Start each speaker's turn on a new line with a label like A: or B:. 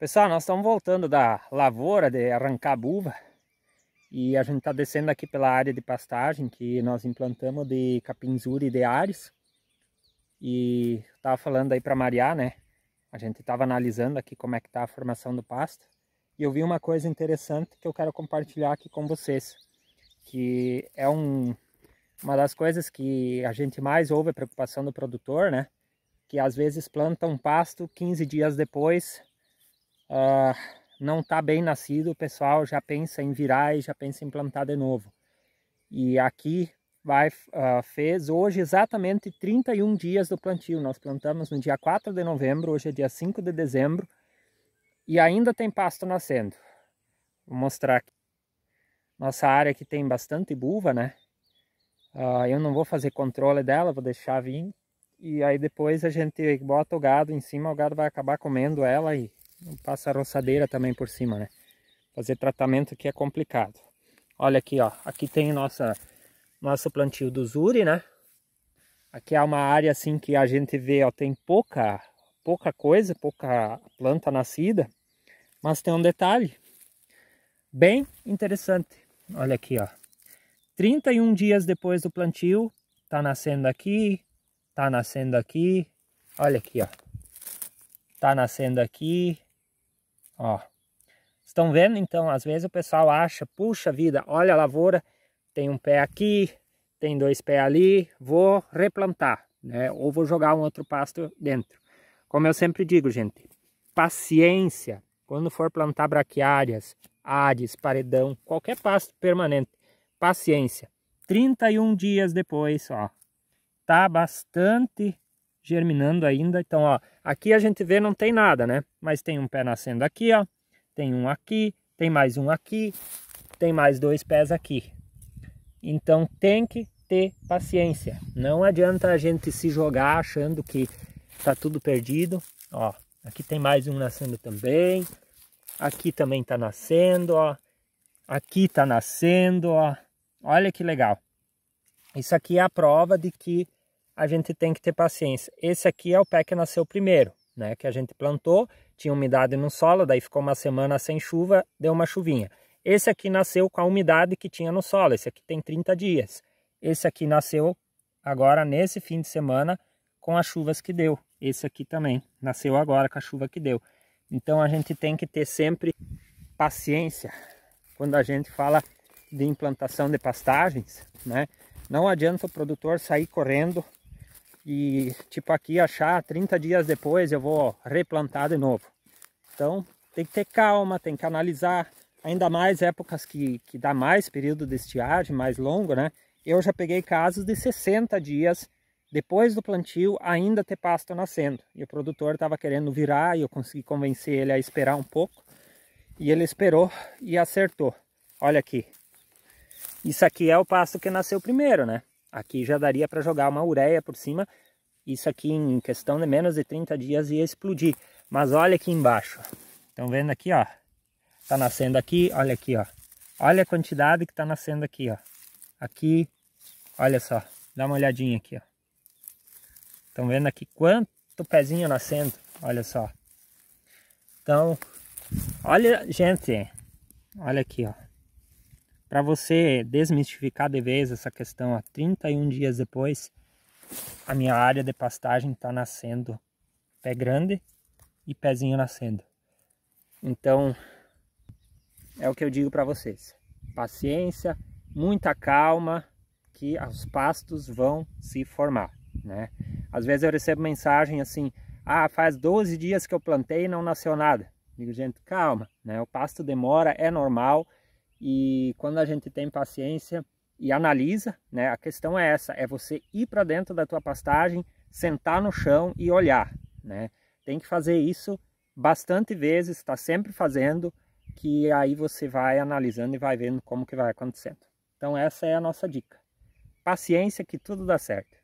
A: Pessoal, nós estamos voltando da lavoura de arrancar buva e a gente está descendo aqui pela área de pastagem que nós implantamos de capinzura e de ares. E estava falando aí para Mariá, né? A gente estava analisando aqui como é que está a formação do pasto e eu vi uma coisa interessante que eu quero compartilhar aqui com vocês, que é um, uma das coisas que a gente mais ouve a preocupação do produtor, né? Que às vezes planta um pasto 15 dias depois uh, não está bem nascido, o pessoal já pensa em virar e já pensa em plantar de novo. E aqui vai, uh, fez hoje exatamente 31 dias do plantio. Nós plantamos no dia 4 de novembro, hoje é dia 5 de dezembro, e ainda tem pasto nascendo. Vou mostrar aqui. Nossa área aqui tem bastante buva, né? Uh, eu não vou fazer controle dela, vou deixar vir. E aí depois a gente bota o gado em cima, o gado vai acabar comendo ela e não passa a roçadeira também por cima, né? Fazer tratamento aqui é complicado. Olha aqui, ó. Aqui tem nossa, nosso plantio do Zuri, né? Aqui é uma área assim que a gente vê, ó, tem pouca, pouca coisa, pouca planta nascida. Mas tem um detalhe bem interessante. Olha aqui, ó. 31 dias depois do plantio, tá nascendo aqui, tá nascendo aqui. Olha aqui, ó. Tá nascendo aqui, Ó, estão vendo? Então, às vezes o pessoal acha, puxa vida, olha a lavoura, tem um pé aqui, tem dois pés ali, vou replantar, né? Ou vou jogar um outro pasto dentro. Como eu sempre digo, gente, paciência quando for plantar braquiárias, ares, paredão, qualquer pasto permanente, paciência. 31 dias depois, ó, tá bastante germinando ainda. Então, ó, aqui a gente vê não tem nada, né? Mas tem um pé nascendo aqui, ó. Tem um aqui, tem mais um aqui, tem mais dois pés aqui. Então tem que ter paciência. Não adianta a gente se jogar achando que tá tudo perdido. Ó, aqui tem mais um nascendo também. Aqui também tá nascendo, ó. Aqui tá nascendo, ó. Olha que legal. Isso aqui é a prova de que a gente tem que ter paciência. Esse aqui é o pé que nasceu primeiro, né? Que a gente plantou, tinha umidade no solo, daí ficou uma semana sem chuva, deu uma chuvinha. Esse aqui nasceu com a umidade que tinha no solo, esse aqui tem 30 dias. Esse aqui nasceu agora nesse fim de semana com as chuvas que deu. Esse aqui também nasceu agora com a chuva que deu. Então a gente tem que ter sempre paciência quando a gente fala de implantação de pastagens, né? Não adianta o produtor sair correndo e tipo aqui achar 30 dias depois eu vou replantar de novo. Então tem que ter calma, tem que analisar, ainda mais épocas que, que dá mais período de estiagem, mais longo, né? Eu já peguei casos de 60 dias depois do plantio ainda ter pasto nascendo. E o produtor estava querendo virar e eu consegui convencer ele a esperar um pouco. E ele esperou e acertou. Olha aqui. Isso aqui é o pasto que nasceu primeiro, né? Aqui já daria para jogar uma ureia por cima. Isso aqui em questão de menos de 30 dias ia explodir. Mas olha aqui embaixo. Estão vendo aqui, ó. Tá nascendo aqui, olha aqui, ó. Olha a quantidade que tá nascendo aqui, ó. Aqui, olha só. Dá uma olhadinha aqui, ó. Estão vendo aqui quanto pezinho nascendo? Olha só. Então, olha, gente. Olha aqui, ó para você desmistificar de vez essa questão, há 31 dias depois, a minha área de pastagem está nascendo pé grande e pezinho nascendo. Então, é o que eu digo para vocês. Paciência, muita calma, que os pastos vão se formar, né? Às vezes eu recebo mensagem assim, ah, faz 12 dias que eu plantei e não nasceu nada. Digo, gente, calma, né? O pasto demora, é normal, e quando a gente tem paciência e analisa, né, a questão é essa, é você ir para dentro da tua pastagem, sentar no chão e olhar, né? Tem que fazer isso bastante vezes, está sempre fazendo, que aí você vai analisando e vai vendo como que vai acontecendo. Então essa é a nossa dica. Paciência que tudo dá certo.